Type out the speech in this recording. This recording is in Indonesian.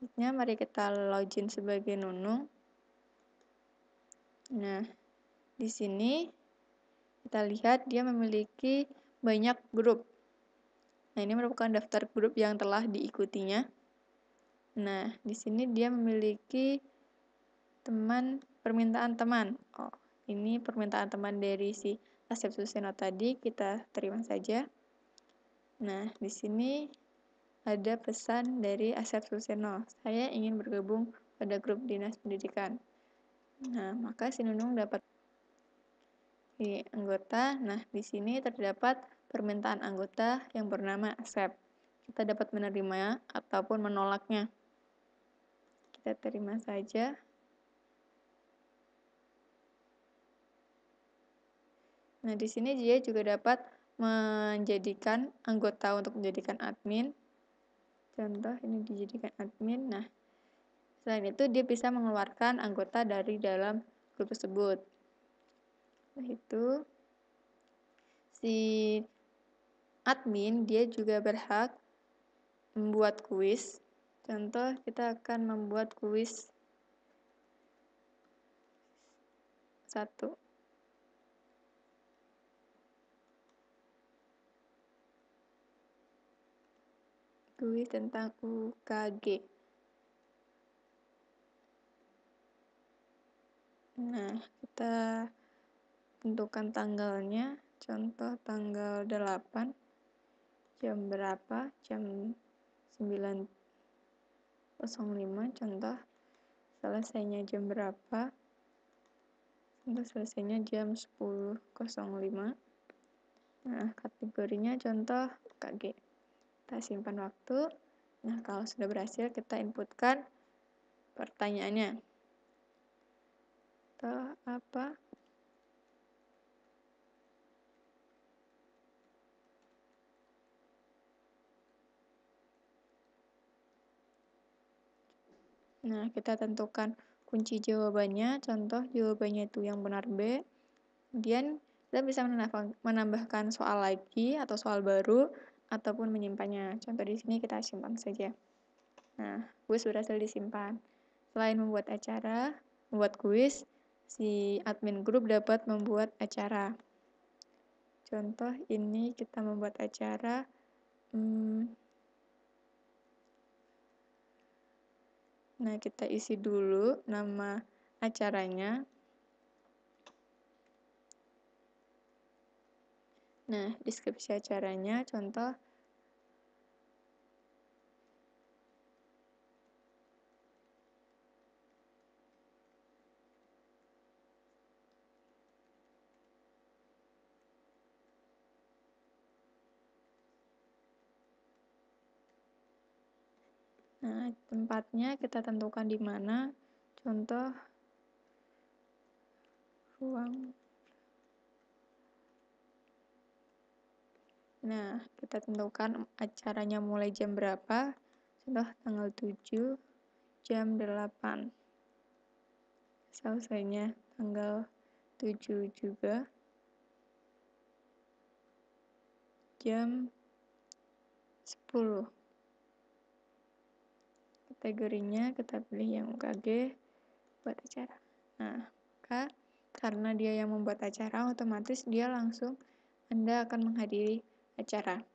Selanjutnya mari kita login sebagai nunung. Nah, di sini kita lihat dia memiliki banyak grup. Nah, ini merupakan daftar grup yang telah diikutinya. Nah, di sini dia memiliki teman permintaan teman. Oh, ini permintaan teman dari si Asep Suseno tadi kita terima saja. Nah, di sini ada pesan dari Asep Suseno, saya ingin bergabung pada grup dinas pendidikan. Nah, maka si Nunung dapat di anggota. Nah, di sini terdapat permintaan anggota yang bernama Asep. Kita dapat menerima ataupun menolaknya. Kita terima saja. Nah, di sini dia juga dapat menjadikan anggota untuk menjadikan admin contoh ini dijadikan admin nah selain itu dia bisa mengeluarkan anggota dari dalam grup tersebut nah itu si admin dia juga berhak membuat kuis contoh kita akan membuat kuis satu Gue tentang UKG. Nah, kita tentukan tanggalnya, contoh tanggal 8, jam berapa, jam 9.05, contoh selesainya jam berapa, contoh selesainya jam 10.05. Nah, kategorinya contoh kg. Kita simpan waktu. Nah, kalau sudah berhasil, kita inputkan pertanyaannya. Atau apa? Nah, kita tentukan kunci jawabannya, contoh jawabannya itu yang benar B. Kemudian kita bisa menambahkan soal lagi atau soal baru ataupun menyimpannya. Contoh di sini kita simpan saja. Nah, kuis berhasil disimpan. Selain membuat acara, membuat kuis, si admin grup dapat membuat acara. Contoh ini kita membuat acara hmm, Nah, kita isi dulu nama acaranya. Nah, deskripsi acaranya, contoh Nah, tempatnya kita tentukan di mana. Contoh ruang Nah, kita tentukan acaranya mulai jam berapa. Contoh tanggal 7 jam 8. Selesainya tanggal 7 juga. Jam 10. Kategorinya kita pilih yang UKG buat acara. Nah, maka karena dia yang membuat acara, otomatis dia langsung Anda akan menghadiri acara.